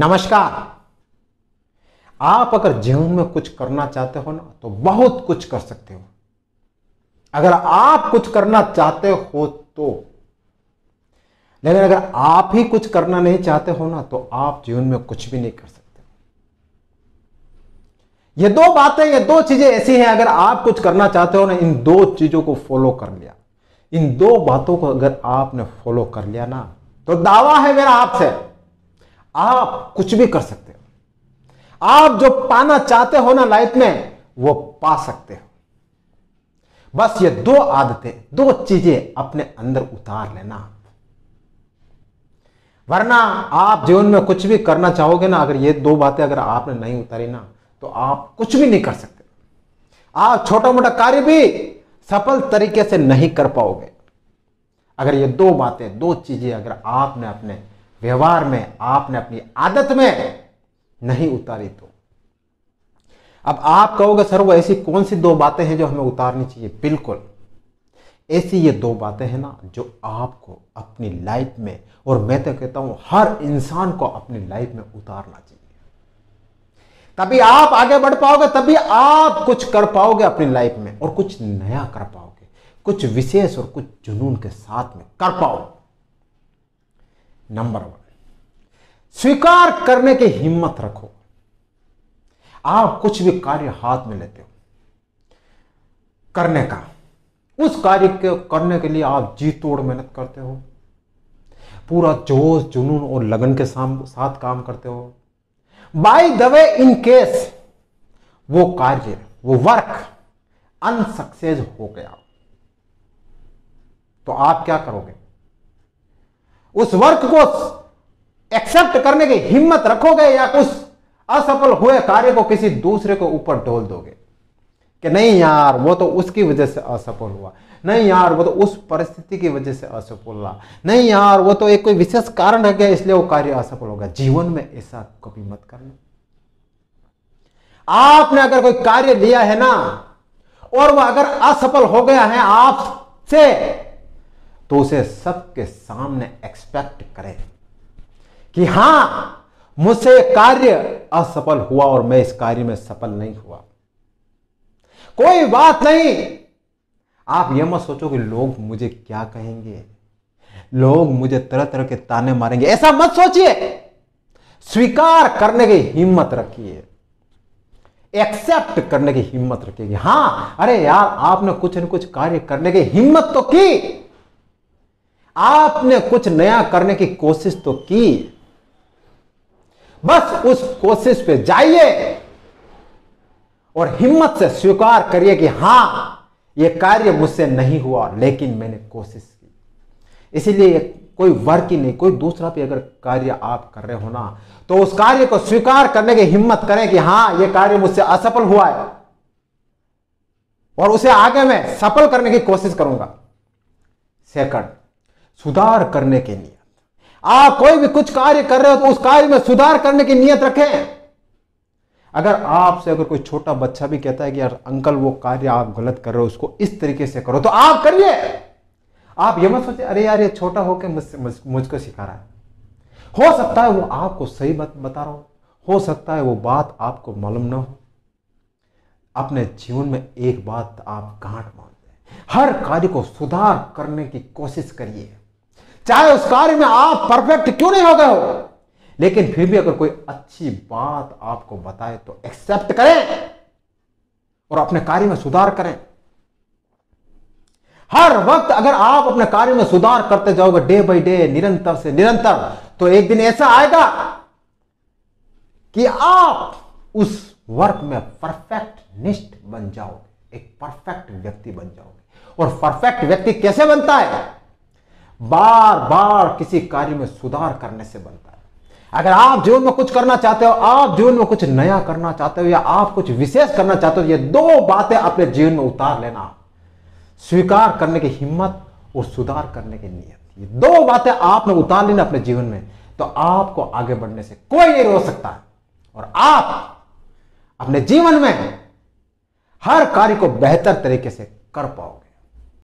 नमस्कार आप अगर जीवन में कुछ करना चाहते हो ना तो बहुत कुछ कर सकते हो अगर आप कुछ करना चाहते हो तो लेकिन अगर आप ही कुछ करना नहीं चाहते हो ना तो आप जीवन में कुछ भी नहीं कर सकते ये दो बातें ये दो चीजें ऐसी हैं अगर आप कुछ करना चाहते हो ना इन दो चीजों को फॉलो कर लिया इन दो बातों को अगर आपने फॉलो कर लिया ना तो दावा है मेरा आपसे आप कुछ भी कर सकते हो आप जो पाना चाहते हो ना लाइफ में वो पा सकते हो बस ये दो आदतें दो चीजें अपने अंदर उतार लेना वरना आप जीवन में कुछ भी करना चाहोगे ना अगर ये दो बातें अगर आपने नहीं उतारी ना तो आप कुछ भी नहीं कर सकते आप छोटा मोटा कार्य भी सफल तरीके से नहीं कर पाओगे अगर ये दो बातें दो चीजें अगर आपने अपने व्यवहार में आपने अपनी आदत में नहीं उतारी तो अब आप कहोगे सर वो ऐसी कौन सी दो बातें हैं जो हमें उतारनी चाहिए बिल्कुल ऐसी ये दो बातें हैं ना जो आपको अपनी लाइफ में और मैं तो कहता हूं हर इंसान को अपनी लाइफ में उतारना चाहिए तभी आप आगे बढ़ पाओगे तभी आप कुछ कर पाओगे अपनी लाइफ में और कुछ नया कर पाओगे कुछ विशेष और कुछ जुनून के साथ में कर पाओगे नंबर वन स्वीकार करने की हिम्मत रखो आप कुछ भी कार्य हाथ में लेते हो करने का उस कार्य को करने के लिए आप जी तोड़ मेहनत करते हो पूरा जोश जुनून और लगन के साथ काम करते हो by the way in case वो कार्य वो वर्क अनसक्सेस हो गया तो आप क्या करोगे उस वर्क को एक्सेप्ट करने की हिम्मत रखोगे या उस असफल हुए कार्य को किसी दूसरे को ऊपर ढोल दोगे कि नहीं यार वो तो उसकी वजह से असफल हुआ नहीं यार वो तो उस परिस्थिति की वजह से असफल हुआ नहीं यार वो तो एक कोई विशेष कारण है क्या इसलिए वो कार्य असफल होगा जीवन में ऐसा कभी मत करना आपने अगर कोई कार्य लिया है ना और वह अगर असफल हो गया है आपसे तो उसे सबके सामने एक्सपेक्ट करें कि हां मुझसे कार्य असफल हुआ और मैं इस कार्य में सफल नहीं हुआ कोई बात नहीं आप यह मत सोचो कि लोग मुझे क्या कहेंगे लोग मुझे तरह तरह के ताने मारेंगे ऐसा मत सोचिए स्वीकार करने की हिम्मत रखिए एक्सेप्ट करने की हिम्मत रखिए हां अरे यार आपने कुछ न कुछ कार्य करने की हिम्मत तो की आपने कुछ नया करने की कोशिश तो की बस उस कोशिश पे जाइए और हिम्मत से स्वीकार करिए कि हां यह कार्य मुझसे नहीं हुआ लेकिन मैंने कोशिश की इसीलिए कोई वर्क ही नहीं कोई दूसरा भी अगर कार्य आप कर रहे हो ना तो उस कार्य को स्वीकार करने की हिम्मत करें कि हां यह कार्य मुझसे असफल हुआ है और उसे आगे मैं सफल करने की कोशिश करूंगा सेकंड सुधार करने की नियत आप कोई भी कुछ कार्य कर रहे हो तो उस कार्य में सुधार करने की नियत रखें अगर आपसे अगर कोई छोटा बच्चा भी कहता है कि यार अंकल वो कार्य आप गलत कर रहे हो उसको इस तरीके से करो तो आप करिए आप ये मत सोचे अरे यार ये छोटा होकर मुझसे मुझको सिखा रहा है हो सकता है वो आपको सही बात बता रहा हो हो सकता है वो बात आपको मालूम ना हो अपने जीवन में एक बात आप गांठ मान दें हर कार्य को सुधार करने की कोशिश करिए चाहे उस कार्य में आप परफेक्ट क्यों नहीं हो गए हो लेकिन फिर भी अगर कोई अच्छी बात आपको बताए तो एक्सेप्ट करें और अपने कार्य में सुधार करें हर वक्त अगर आप अपने कार्य में सुधार करते जाओगे डे बाई डे निरंतर से निरंतर तो एक दिन ऐसा आएगा कि आप उस वर्क में परफेक्ट निष्ठ बन जाओगे एक परफेक्ट व्यक्ति बन जाओगे और परफेक्ट व्यक्ति कैसे बनता है बार बार किसी कार्य में सुधार करने से बनता है अगर आप जीवन में कुछ करना चाहते हो आप जीवन में कुछ नया करना चाहते हो या आप कुछ विशेष करना चाहते हो ये दो बातें अपने जीवन में उतार लेना स्वीकार करने की हिम्मत और सुधार करने की नियत ये दो बातें आपने उतार लेना अपने जीवन में तो आपको आगे बढ़ने से कोई नहीं रोक सकता और आप अपने जीवन में हर कार्य को बेहतर तरीके से कर पाओगे